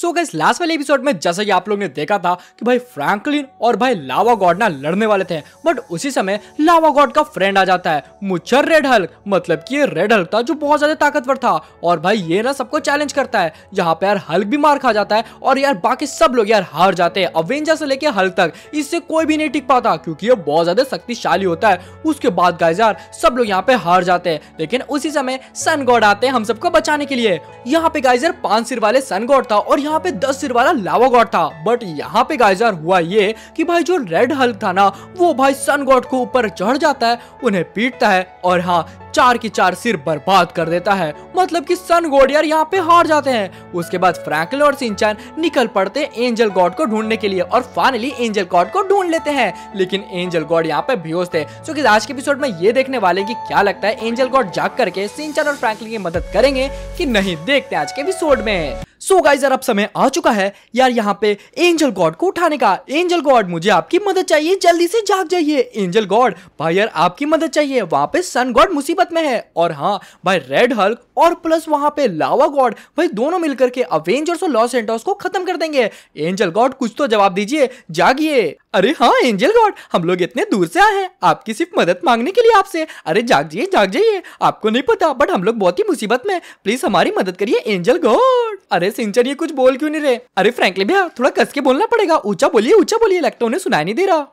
सो guys last वाले episode में जैसा कि आप लोग ने देखा था कि भाई फ्रैंकलिन और भाई लावा गॉड ना लड़ने वाले थे बट उसी समय लावा गॉड का फ्रेंड आ जाता है मुच्छर रेड हल्क मतलब कि ये रेड हल्क था जो बहुत ज्यादा ताकतवर था और भाई ये ना सबको चैलेंज करता है यहाँ पे यार हल्क भी मार खा जाता है और यार बाकी सब लोग यार हार जाते हैं अवेंजर से लेके हल्क तक इससे कोई भी नहीं टिक पाता क्योंकि ये बहुत ज्यादा शक्तिशाली होता है उसके बाद गाइज यार सब लोग यहाँ पे हार जाते हैं लेकिन उसी समय सन गॉड आते हैं हम सबको बचाने के लिए यहाँ पे गाइजर पांच सिर वाले सन गॉड था और यहाँ पे दस सिर वाला लावा गॉड था बट यहाँ पे गाइजर हुआ ये कि भाई जो रेड हल्क था ना वो भाई सन गॉड को ऊपर चढ़ जाता है उन्हें पीटता है और हाँ चार की चार सिर बर्बाद कर देता है मतलब कि सन गॉड यार यहाँ पे हार जाते हैं उसके बाद फ्रैंकल और सिंचन निकल पड़ते एंजल गॉड को ढूंढने के लिए और फाइनली एंजल गॉड को ढूंढ लेते हैं लेकिन एंजल गॉड यहाँ पे बेहोश थे सो कि आज के एपिसोड में ये देखने वाले कि क्या लगता है एंजल गॉड जाग करके सिंचन और फ्रैंकलिन की मदद करेंगे कि नहीं देखते आज के एपिसोड में सो गाइज यार अब समय आ चुका है यार यहाँ पे एंजल गॉड को उठाने का एंजल गॉड मुझे आपकी मदद चाहिए जल्दी से जाग जाइए एंजल गॉड भाई यार आपकी मदद चाहिए वहां पे सन गॉड मुसीबत में है और हाँ भाई रेड हल्क और प्लस वहां पे लावा गॉड भाई दोनों मिलकर के अवेंजर्स और लॉस एंटर्स को खत्म कर देंगे एंजल गॉड कुछ तो जवाब दीजिए जागिए अरे हाँ एंजल गॉड हम लोग इतने दूर से आए हैं आपकी सिर्फ मदद मांगने के लिए आपसे अरे जाग जाइए जाग जाइए आपको नहीं पता बट हम लोग बहुत ही मुसीबत में प्लीज हमारी मदद करिए एंजल गॉड अरे सिंचन ये कुछ बोल क्यों नहीं रहे अरे फ्रैंकली भैया थोड़ा कस के बोलना पड़ेगा ऊंचा बोलिए ऊंचा बोलिए लगता उन्हें सुनाई नहीं दे रहा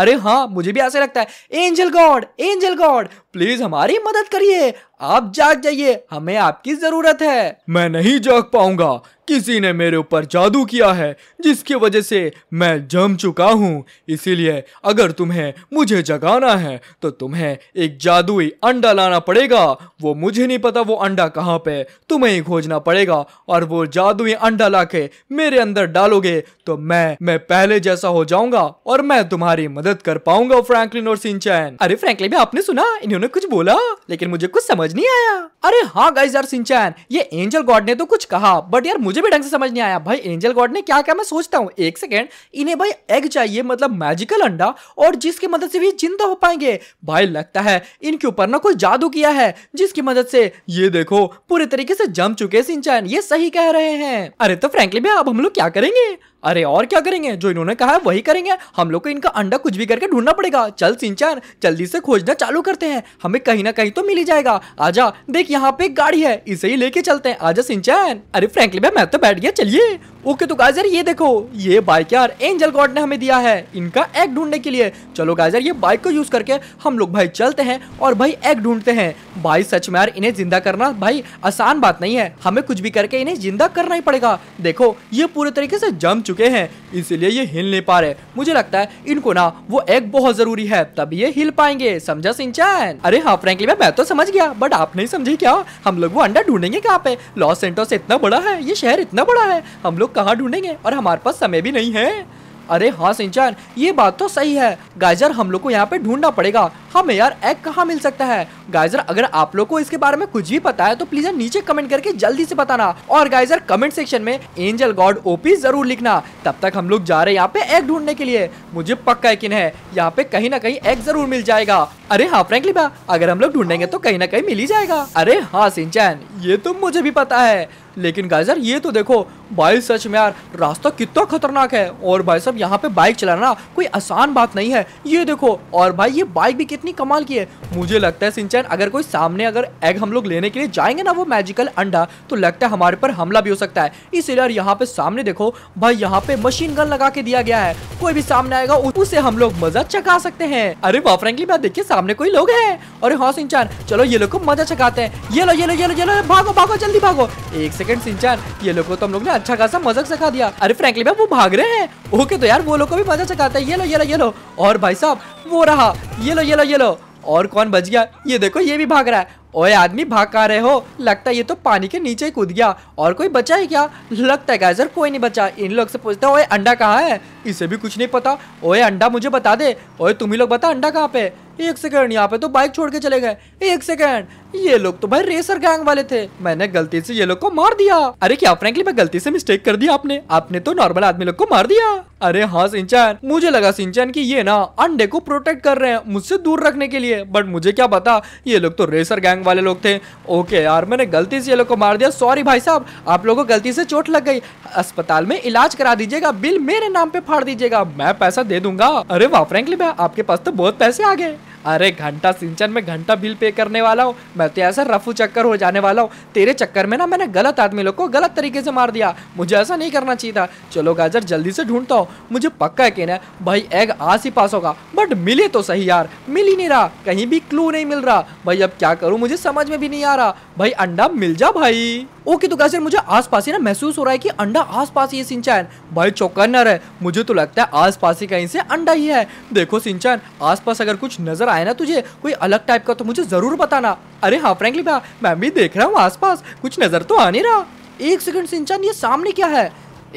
अरे हाँ मुझे भी ऐसे लगता है angel god angel god please हमारी मदद करिए आप जाग जाइए हमें आपकी जरूरत है मैं नहीं जाग पाऊंगा किसी ने मेरे ऊपर जादू किया है जिसकी वजह से मैं जम चुका हूँ इसीलिए अगर तुम्हें मुझे जगाना है तो तुम्हें एक जादुई अंडा लाना पड़ेगा वो मुझे नहीं पता वो अंडा कहाँ पे तुम्हें ही खोजना पड़ेगा और वो जादुई अंडा ला के मेरे अंदर डालोगे तो मैं मैं पहले जैसा हो जाऊंगा और मैं तुम्हारी मदद कर पाऊंगा फ्रैंकलिन और सिंचैन अरे फ्रैंकलिन भी आपने सुना इन्होंने ने कुछ बोला लेकिन मुझे कुछ समझ नहीं आया अरे हाँ गाइज यार सिंचैन ये एंजल गॉड ने तो कुछ कहा बट यार मुझे भी ढंग से समझ नहीं आया भाई एंजल गॉड ने क्या क्या मैं सोचता हूँ एक सेकेंड इन्हें भाई एग चाहिए मतलब मैजिकल अंडा और जिसकी मदद से भी जिंदा हो पाएंगे भाई लगता है इनके ऊपर ना कोई जादू किया है जिसकी मदद से ये देखो पूरे तरीके से जम चुके सिंचैन ये सही कह रहे हैं अरे तो फ्रेंकली भाई अब हम लोग क्या करेंगे अरे और क्या करेंगे जो इन्होंने कहा है वही करेंगे हम लोग को इनका अंडा कुछ भी करके ढूंढना पड़ेगा चल सिंचान जल्दी से खोजना चालू करते हैं हमें कहीं ना कहीं तो मिल ही जाएगा आजा देख यहाँ पे एक गाड़ी है इसे ही लेके चलते हैं आजा सिंचान अरे फ्रेंकली भाई मैं तो बैठ गया चलिए ओके तो गाजर ये देखो ये बाइक यार एंजल गॉड ने हमें दिया है इनका एग ढूंढने के लिए चलो गाजर ये बाइक को यूज करके हम लोग भाई चलते हैं और भाई एग ढूंढते हैं भाई सच में यार इन्हें जिंदा करना भाई आसान बात नहीं है हमें कुछ भी करके इन्हें जिंदा करना ही पड़ेगा देखो ये पूरे तरीके से जम चुके हैं इसीलिए ये हिल नहीं पा रहे मुझे लगता है इनको ना वो एग बहुत जरूरी है तब ये हिल पाएंगे समझा सिंचन अरे हाँ फ्रेंकली मैं तो समझ गया बट आप नहीं समझे क्या हम लोग वो अंडा ढूंढेंगे कहाँ पे लॉस एंटोस इतना बड़ा है ये शहर इतना बड़ा है हम लोग लोग कहाँ ढूंढेंगे और हमारे पास समय भी नहीं है अरे हाँ सिंचान ये बात तो सही है गाइजर हम लोग को यहाँ पे ढूंढना पड़ेगा हमें यार एग कहाँ मिल सकता है गाइजर अगर आप लोग को इसके बारे में कुछ भी पता है तो प्लीज नीचे कमेंट करके जल्दी से बताना और गाइजर कमेंट सेक्शन में एंजल गॉड ओपी जरूर लिखना तब तक हम लोग जा रहे हैं यहाँ पे एग ढूंढने के लिए मुझे पक्का यकीन है यहाँ पे कहीं ना कहीं एग जरूर मिल जाएगा अरे हाँ फ्रेंकली बा अगर हम लोग ढूंढेंगे तो कहीं ना कहीं मिल ही जाएगा अरे हाँ सिंचैन ये तो मुझे भी पता है लेकिन गाइजर ये तो देखो भाई सच में यार रास्ता कितना खतरनाक है और भाई साहब यहाँ पे बाइक चलाना कोई आसान बात नहीं है ये देखो और भाई ये बाइक भी कितनी कमाल की है मुझे लगता है सिंचन अगर कोई सामने अगर एग हम लोग लेने के लिए जाएंगे ना वो मैजिकल अंडा तो लगता है हमारे पर हमला भी हो सकता है इसलिए यहाँ पे सामने देखो भाई यहाँ पे मशीन गन लगा के दिया गया है कोई भी सामने आएगा उसे हम लोग मजा चका सकते हैं अरे वाह बात देखिए सामने कोई लोग है अरे हाँ सिंचान चलो ये लोग को मजा चकाते हैं ये लो ये लो ये लो ये लो भागो भागो जल्दी भागो एक सेकंड सिंचान ये लोग को तो हम लोग ने अच्छा खासा मजाक सिखा दिया अरे फ्रेंकली भाई वो भाग रहे हैं ओके तो यार वो लोग को भी मजा चकाते हैं ये लो ये लो ये लो और भाई साहब वो रहा ये लो ये लो ये लो और कौन बच गया ये देखो ये भी भाग रहा है ओए आदमी भाग का रहे हो लगता है ये तो पानी के नीचे ही कूद गया और कोई बचा है क्या लगता है गाइजर कोई नहीं बचा इन लोग से पूछते ओए अंडा कहाँ है इसे भी कुछ नहीं पता ओए अंडा मुझे बता दे ओए तुम ही लोग बता अंडा कहाँ पे एक सेकेंड यहाँ पे तो बाइक छोड़ के चले गए एक सेकेंड ये लोग तो भाई रेसर गैंग वाले थे मैंने गलती से ये लोग को मार दिया अरे क्या फ्रेंकली मैं गलती से मिस्टेक कर दिया आपने आपने तो नॉर्मल आदमी लोग को मार दिया अरे हाँ सिंचन मुझे लगा सिंचन कि ये ना अंडे को प्रोटेक्ट कर रहे हैं मुझसे दूर रखने के लिए बट मुझे क्या पता ये लोग तो रेसर गैंग वाले लोग थे ओके यार मैंने गलती से ये लोग को मार दिया सॉरी भाई साहब आप लोगों को गलती से चोट लग गई अस्पताल में इलाज करा दीजिएगा बिल मेरे नाम पे फाड़ दीजिएगा मैं पैसा दे दूंगा अरे वाह फ्रेंकली मैं आपके पास तो बहुत पैसे आ गए अरे घंटा सिंचन में घंटा बिल पे करने वाला हूँ मैं तो ऐसा रफू चक्कर हो जाने वाला हूँ तेरे चक्कर में ना मैंने गलत आदमी लोग को गलत तरीके से मार दिया मुझे ऐसा नहीं करना चाहिए था चलो गाजर जल्दी से ढूंढता हूँ मुझे पक्का कि ना भाई एग आस ही पास होगा बट मिले तो सही यार मिल ही नहीं रहा कहीं भी क्लू नहीं मिल रहा भाई अब क्या करूँ मुझे समझ में भी नहीं आ रहा भाई अंडा मिल जा भाई ओके तो गाजर मुझे आसपास ही ना महसूस हो रहा है कि अंडा आसपास ही सिंचन भाई चौकन्नर है मुझे तो लगता है आसपास ही कहीं से अंडा ही है देखो सिंचन आसपास अगर कुछ नजर आए ना तुझे कोई अलग टाइप का तो मुझे ज़रूर बताना अरे हाँ फ्रेंकली भा मैं भी देख रहा हूँ आसपास कुछ नज़र तो आ नहीं रहा एक सेकंड सिंचन ये सामने क्या है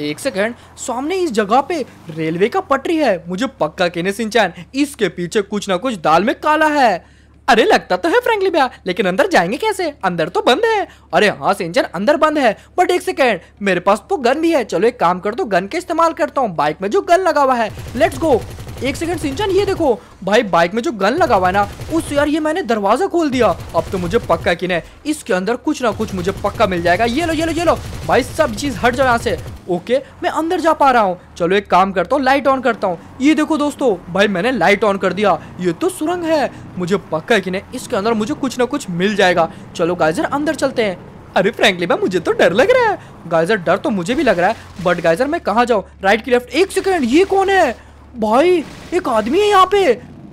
एक सेकंड सामने इस जगह पे रेलवे का पटरी है मुझे पक्का कहने सिंचन इसके पीछे कुछ ना कुछ दाल में काला है अरे लगता तो है फ्रेंकली भैया लेकिन अंदर जाएंगे कैसे अंदर तो बंद है अरे हाँ सिंचन अंदर बंद है बट एक सेकेंड मेरे पास तो गन भी है चलो एक काम कर दो तो गन के इस्तेमाल करता हूँ बाइक में जो गन लगा हुआ है लेट्स गो एक सेकंड सिंचन ये देखो भाई बाइक में जो गन लगा हुआ है ना उस यार ये मैंने दरवाजा खोल दिया अब तो मुझे पक्का किन है इसके अंदर कुछ ना कुछ मुझे पक्का मिल जाएगा ये लो ये लो ये लो भाई सब चीज हट जाओ यहाँ से ओके मैं अंदर जा पा रहा हूँ चलो एक काम करता हूँ लाइट ऑन करता हूँ ये देखो दोस्तों भाई मैंने लाइट ऑन कर दिया ये तो सुरंग है मुझे पक्का है कि नहीं इसके अंदर मुझे कुछ ना कुछ मिल जाएगा चलो गाइजर अंदर चलते हैं अरे फ्रेंकली भाई मुझे तो डर लग रहा है गाइजर डर तो मुझे भी लग रहा है बट गाइजर मैं कहाँ जाऊँ राइट की लेफ्ट एक सेकेंड ये कौन है भाई एक आदमी है यहाँ पे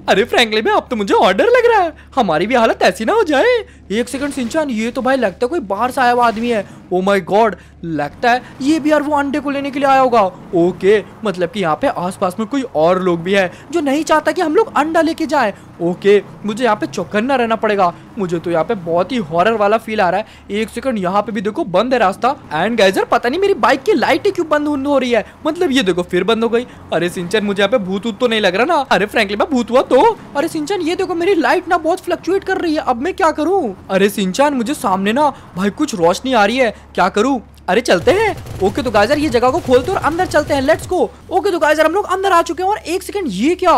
अरे फ्रेंकली में अब तो मुझे ऑर्डर लग रहा है हमारी भी हालत ऐसी ना हो जाए एक सेकंड सिंचान ये तो भाई लगता है कोई बाहर से आया हुआ आदमी है ओ माई गॉड लगता है ये भी यार वो अंडे को लेने के लिए आया होगा ओके मतलब कि यहाँ पे आसपास में कोई और लोग भी है जो नहीं चाहता कि हम लोग अंडा लेके जाए ओके मुझे यहाँ पे चौकन्ना रहना पड़ेगा मुझे तो यहाँ पे बहुत ही हॉरर वाला फील आ रहा है एक सेकंड यहाँ पे भी देखो बंद है रास्ता एंड गाइजर पता नहीं मेरी बाइक की लाइटें क्यों बंद हो रही है मतलब ये देखो फिर बंद हो गई अरे सिंचन मुझे यहाँ पे भूत तो नहीं लग रहा ना अरे फ्रेंकली मैं भूत हुआ तो अरे सिंचन ये देखो मेरी लाइट ना बहुत फ्लक्चुएट कर रही है अब मैं क्या करूँ अरे सिंचन मुझे सामने ना भाई कुछ रोशनी आ रही है क्या करूँ अरे चलते हैं ओके तो गाइजर ये जगह को खोलते तो और अंदर चलते हैं लेट्स को ओके तो गाइजर हम लोग अंदर आ चुके हैं और एक सेकंड ये क्या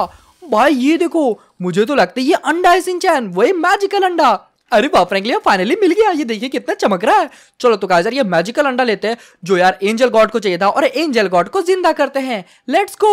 भाई ये देखो मुझे तो लगता है ये अंडा है सिंचैन वही मैजिकल अंडा अरे बाप रैंगलिया फाइनली मिल गया ये देखिए कितना चमक रहा है चलो तो गाइस ये मैजिकल अंडा लेते हैं जो यार एंजल गॉड को चाहिए था और एंजल गॉड को जिंदा करते हैं लेट्स गो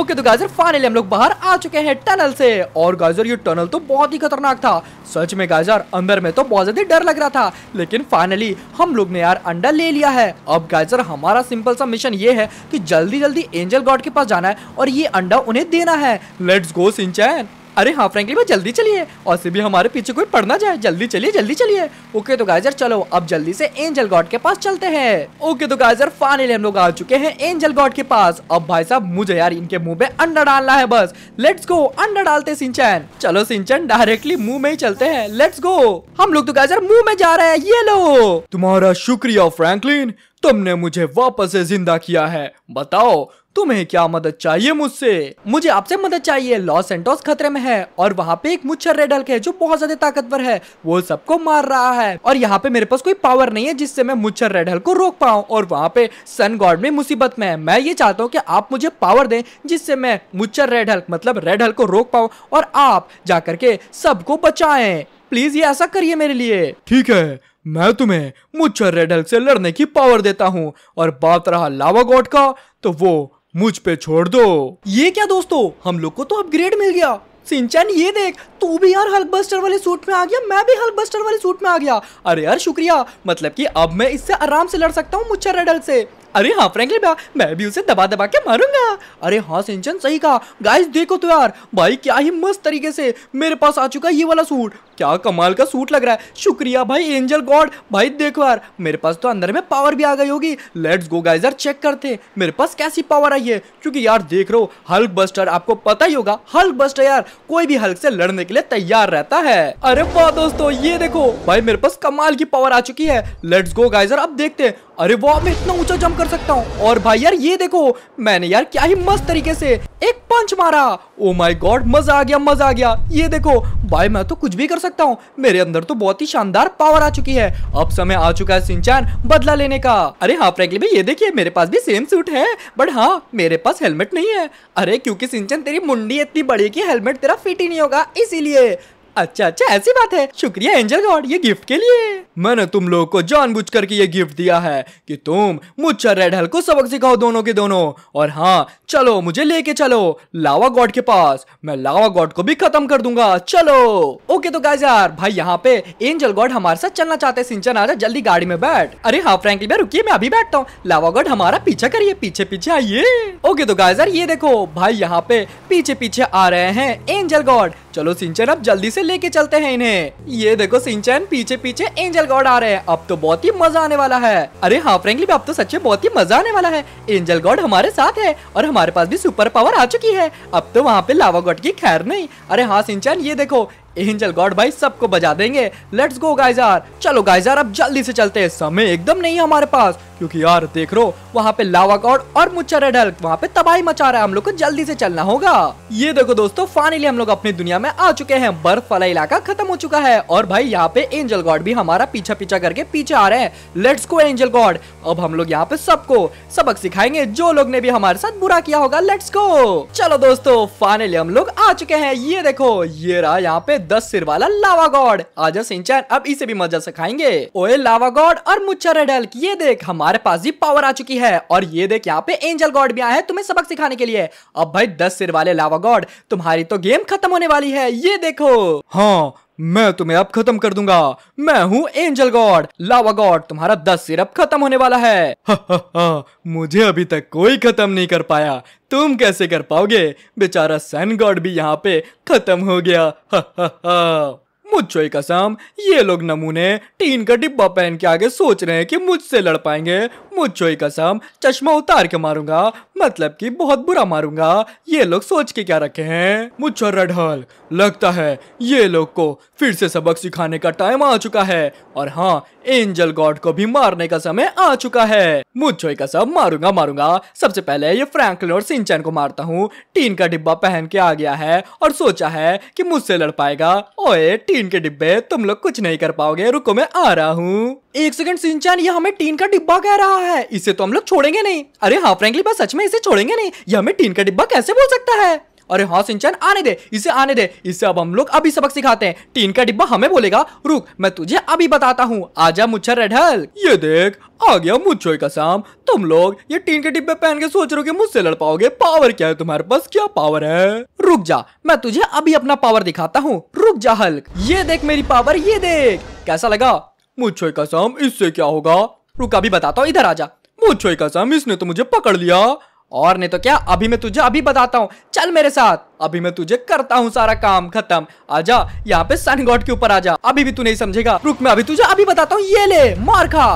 ओके तो गाइस फाइनली हम लोग बाहर आ चुके हैं टनल से और गाइजर ये टनल तो बहुत ही खतरनाक था सच में गाइजर अंदर में तो बहुत ज्यादा डर लग रहा था लेकिन फाइनली हम लोग ने यार अंडा ले लिया है अब गाइजर हमारा सिंपल सा मिशन ये है कि जल्दी जल्दी एंजल गॉड के पास जाना है और ये अंडा उन्हें देना है लेट्स गो सिंचैन अरे हाँ फ्रेंकली भाई जल्दी चलिए और से भी हमारे पीछे कोई पढ़ना जाए जल्दी चलिए जल्दी चलिए ओके तो गाइजर चलो अब जल्दी से एंजल गॉड के पास चलते हैं ओके तो गाइजर फाइनली हम लोग आ चुके हैं एंजल गॉड के पास अब भाई साहब मुझे यार इनके मुंह में अंडा डालना है बस लेट्स गो अंडा डालते सिंचन चलो सिंचन डायरेक्टली मुंह में ही चलते हैं लेट्स गो हम लोग तो गाइजर मुंह में जा रहे हैं ये लो तुम्हारा शुक्रिया फ्रेंकलिन तुमने मुझे वापस से जिंदा किया है बताओ तुम्हें क्या मदद चाहिए मुझसे मुझे आपसे मदद चाहिए लॉस एंटोस खतरे में है और वहाँ पे एक मुच्छर रेडल है जो बहुत ज्यादा ताकतवर है वो सबको मार रहा है और यहाँ पे मेरे पास कोई पावर नहीं है जिससे मैं मुच्छर रेडल्क को रोक पाऊँ और वहाँ पे सन गॉड में मुसीबत में है मैं ये चाहता हूँ की आप मुझे पावर दे जिससे मैं मुच्छर रेडल्क मतलब रेडल्क को रोक पाऊँ और आप जा करके सबको बचाए प्लीज ये ऐसा करिए मेरे लिए ठीक है मैं तुम्हें मुच्छर रेडल्क से लड़ने की पावर देता हूँ और बात रहा लावा गॉड का तो वो मुझ पे छोड़ दो ये क्या दोस्तों हम लोग को तो अपग्रेड मिल गया सिंचन ये देख तू भी यार हल्क बस्टर वाले सूट में आ गया मैं भी हल्क बस्टर वाले सूट में आ गया अरे यार शुक्रिया मतलब कि अब मैं इससे आराम से लड़ सकता हूँ मुच्छर रेडल से अरे हाँ फ्रेंकली भा मैं भी उसे दबा दबा के मारूंगा अरे हाँ सिंचन सही कहा गाइस देखो तो यार भाई क्या ही मस्त तरीके से मेरे पास आ चुका ये वाला सूट क्या कमाल का सूट लग रहा है शुक्रिया भाई एंजल गॉड भाई देखो यार मेरे पास तो अंदर में पावर भी आ गई होगी लेट्स गो गाइज यार चेक करते मेरे पास कैसी पावर आई है क्योंकि यार देख रहे हो हल्क बस्टर आपको पता ही होगा हल्क बस्टर यार कोई भी हल्क से लड़ने के लिए तैयार रहता है अरे वाह दोस्तों ये देखो भाई मेरे पास कमाल की पावर आ चुकी है लेट्स गो गाइजर अब देखते हैं अरे वाह मैं इतना ऊंचा जंप कर सकता हूँ और भाई यार ये देखो मैंने यार क्या ही मस्त तरीके से एक पंच मारा ओ माई गॉड मजा आ गया मजा आ गया ये देखो भाई मैं तो कुछ भी कर सकता सकता हूँ मेरे अंदर तो बहुत ही शानदार पावर आ चुकी है अब समय आ चुका है सिंचान बदला लेने का अरे हाँ फ्रेंकली भाई ये देखिए मेरे पास भी सेम सूट है बट हाँ मेरे पास हेलमेट नहीं है अरे क्योंकि सिंचन तेरी मुंडी इतनी बड़ी की हेलमेट तेरा फिट ही नहीं होगा इसीलिए अच्छा अच्छा ऐसी बात है शुक्रिया एंजल गॉड ये गिफ्ट के लिए मैंने तुम लोग को जानबूझ करके ये गिफ्ट दिया है कि तुम मुझे रेड हल को सबक सिखाओ दोनों के दोनों और हाँ चलो मुझे लेके चलो लावा गॉड के पास मैं लावा गॉड को भी खत्म कर दूंगा चलो ओके तो गाइस यार भाई यहाँ पे एंजल गॉड हमारे साथ चलना चाहते सिंचन आजा जल्दी गाड़ी में बैठ अरे हाँ फ्रेंकली भाई रुकिए मैं अभी बैठता हूँ लावा गॉड हमारा पीछा करिए पीछे पीछे आइए ओके तो गाइस यार ये देखो भाई यहाँ पे पीछे पीछे आ रहे हैं एंजल गॉड चलो सिंचन अब जल्दी से लेके चलते हैं इन्हें ये देखो सिंचन पीछे पीछे एंजल गॉड आ रहे हैं अब तो बहुत ही मजा आने वाला है अरे हाँ फ्रेंकली अब तो सच्चे बहुत ही मजा आने वाला है एंजल गॉड हमारे साथ है और हमारे पास भी सुपर पावर आ चुकी है अब तो वहाँ पे लावा गॉड की खैर नहीं अरे हाँ सिंचन ये देखो एंजल गॉड भाई सबको बजा देंगे लेट्स गो गाइजार चलो गाइजार अब जल्दी से चलते हैं समय एकदम नहीं है हमारे पास क्योंकि यार देख रो वहाँ पे लावा गॉड और मुच्छा रेड हल्क वहाँ पे तबाही मचा रहा है हम लोग को जल्दी से चलना होगा ये देखो दोस्तों फाइनली हम लोग अपनी दुनिया में आ चुके हैं बर्फ वाला इलाका खत्म हो चुका है और भाई यहाँ पे एंजल गॉड भी हमारा पीछा पीछा करके पीछे आ रहे हैं लेट्स गो एंजल गॉड अब हम लोग यहाँ पे सबको सबक सिखाएंगे जो लोग ने भी हमारे साथ बुरा किया होगा लेट्स गो चलो दोस्तों फाइनली हम लोग आ चुके हैं ये देखो ये रहा यहाँ पे दस सिर वाला लावा गॉड आज सिंचन अब इसे भी मजा से खाएंगे ओए लावा गॉड और मुच्छा रेड ये देख हमारे पास भी पावर आ चुकी है और ये देख यहाँ पे एंजल गॉड भी आया है तुम्हें सबक सिखाने के लिए अब भाई दस सिर वाले लावा गॉड तुम्हारी तो गेम खत्म होने वाली है ये देखो हाँ मैं तुम्हें अब खत्म कर दूंगा मैं हूँ एंजल गॉड लावा गॉड तुम्हारा दस सिरप खत्म होने वाला है हा, हा, हा, मुझे अभी तक कोई खत्म नहीं कर पाया तुम कैसे कर पाओगे बेचारा सन गॉड भी यहाँ पे खत्म हो गया हा, हा, हा। ही कसम ये लोग नमूने टीन का डिब्बा पहन के आगे सोच रहे हैं कि मुझसे लड़ पाएंगे ही कसम चश्मा उतार के मारूंगा मतलब कि बहुत बुरा मारूंगा ये लोग सोच के क्या रखे हैं मुझो रडहल लगता है ये लोग को फिर से सबक सिखाने का टाइम आ चुका है और हाँ एंजल गॉड को भी मारने का समय आ चुका है मुझो कसम मारूंगा मारूंगा सबसे पहले ये फ्रैंकलिन और सिंचन को मारता हूँ टीन का डिब्बा पहन के आ गया है और सोचा है की मुझसे लड़ पाएगा ओए टीन टीन के डिब्बे तुम लोग कुछ नहीं कर पाओगे रुको मैं आ रहा हूँ एक सेकंड सिंचान ये हमें टीन का डिब्बा कह रहा है इसे तो हम लोग छोड़ेंगे नहीं अरे हाँ फ्रेंकली बस सच में इसे छोड़ेंगे नहीं ये हमें टीन का डिब्बा कैसे बोल सकता है अरे हाँ सिंचन आने दे इसे आने दे इसे अब हम लोग अभी सबक सिखाते हैं टीन का डिब्बा हमें बोलेगा रुक मैं तुझे अभी बताता हूँ जा मुच्छर रेडल ये देख आ गया मुच्छो का शाम तुम लोग ये टीन के डिब्बे पहन के सोच रहे हो मुझसे लड़ पाओगे पावर क्या है तुम्हारे पास क्या पावर है रुक जा मैं तुझे अभी अपना पावर दिखाता हूँ रुक जा हल्क ये देख मेरी पावर ये देख कैसा लगा मुच्छो का शाम इससे क्या होगा रुक अभी बताता हूँ इधर आजा मुच्छो का शाम इसने तो मुझे पकड़ लिया और नहीं तो क्या अभी मैं तुझे अभी बताता हूँ चल मेरे साथ अभी मैं तुझे करता हूँ सारा काम खत्म आजा यहाँ पे सन गॉड के ऊपर आजा अभी भी तू नहीं समझेगा रुक मैं अभी तुझे अभी बताता हूँ ये ले मार खा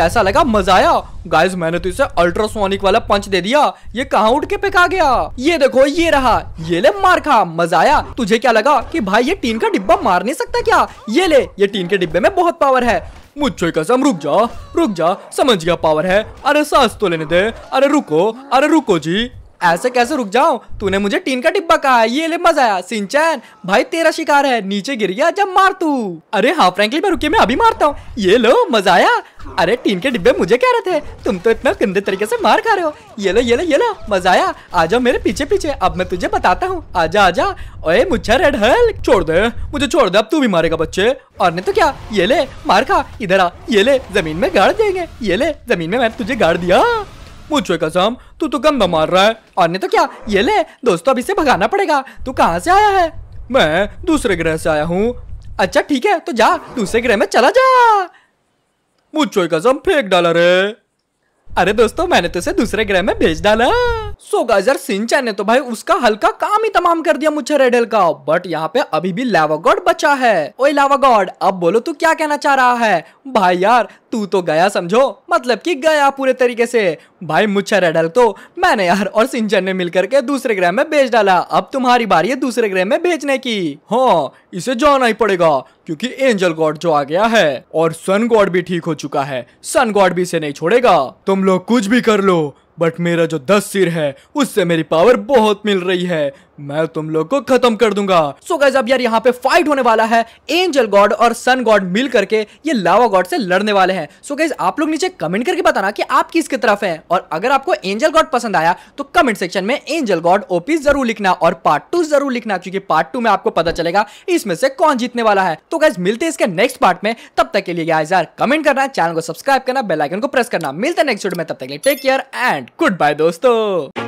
कैसा लगा मजा आया गाइस मैंने तो इसे अल्ट्रासोनिक वाला पंच दे दिया ये कहाँ उठ के फेंका गया ये देखो ये रहा ये ले मार खा मजा आया तुझे क्या लगा कि भाई ये टीन का डिब्बा मार नहीं सकता क्या ये ले ये टीन के डिब्बे में बहुत पावर है मुझे कसम रुक जा रुक जा समझ गया पावर है अरे सांस तो लेने दे अरे रुको अरे रुको जी ऐसे कैसे रुक जाओ तूने मुझे टीन का डिब्बा कहा ये ले मजा आया सिंचन भाई तेरा शिकार है नीचे गिर गया जब मार तू अरे हाँ फ्रेंकली मैं रुके मैं अभी मारता हूँ ये लो मजा आया अरे टीन के डिब्बे मुझे कह रहे थे तुम तो इतना गंदे तरीके से मार खा रहे हो ये लो ये लो ये लो मजा आया आ जाओ मेरे पीछे पीछे अब मैं तुझे बताता हूँ आजा आजा ओए मुझे रेड हल छोड़ दे मुझे छोड़ दे अब तू भी मारेगा बच्चे और नहीं तो क्या ये ले मार खा इधर आ ये ले जमीन में गाड़ देंगे ये ले जमीन में मैंने तुझे गाड़ दिया मुझे कसम तू तो गंदा मार रहा है और नहीं तो क्या ये ले दोस्तों तो अब इसे भगाना पड़ेगा तू कहाँ से आया है मैं दूसरे ग्रह से आया हूँ अच्छा ठीक है तो जा दूसरे ग्रह में चला जा मुझे कसम फेंक डाला रे अरे दोस्तों मैंने तो इसे दूसरे ग्रह में भेज डाला सो गाजर सिंचा ने तो भाई उसका हल्का काम ही तमाम कर दिया मुझे रेडल का बट यहाँ पे अभी भी लावा गॉड बचा है ओए लावा गॉड अब बोलो तू क्या कहना चाह रहा है भाई यार तू तो गया समझो मतलब कि गया पूरे तरीके से भाई मुच्छा रेडल तो मैंने यार और सिंचन ने मिलकर के दूसरे ग्रह में भेज डाला अब तुम्हारी बारी है दूसरे ग्रह में भेजने की हाँ इसे जाना ही पड़ेगा क्योंकि एंजल गॉड जो आ गया है और सन गॉड भी ठीक हो चुका है सन गॉड भी इसे नहीं छोड़ेगा तुम लोग कुछ भी कर लो बट मेरा जो दस सिर है उससे मेरी पावर बहुत मिल रही है मैं तुम लोग को खत्म कर दूंगा सो so अब यार यहाँ पे फाइट होने वाला है एंजल गॉड और सन गॉड मिल करके ये लावा गॉड से लड़ने वाले हैं सो so आप लोग नीचे कमेंट करके बताना कि आप किसके तरफ हैं और अगर आपको एंजल गॉड पसंद आया तो कमेंट सेक्शन में एंजल गॉड ओपी जरूर लिखना और पार्ट टू जरूर लिखना क्योंकि पार्ट टू में आपको पता चलेगा इसमें से कौन जीतने वाला है तो गैस मिलते इसके नेक्स्ट पार्ट में तब तक के लिए यार कमेंट करना चैनल को सब्सक्राइब करना बेलाइकन को प्रेस करना मिलते नेक्स्ट वीडियो में तब तक के लिए take care and good bye दोस्तों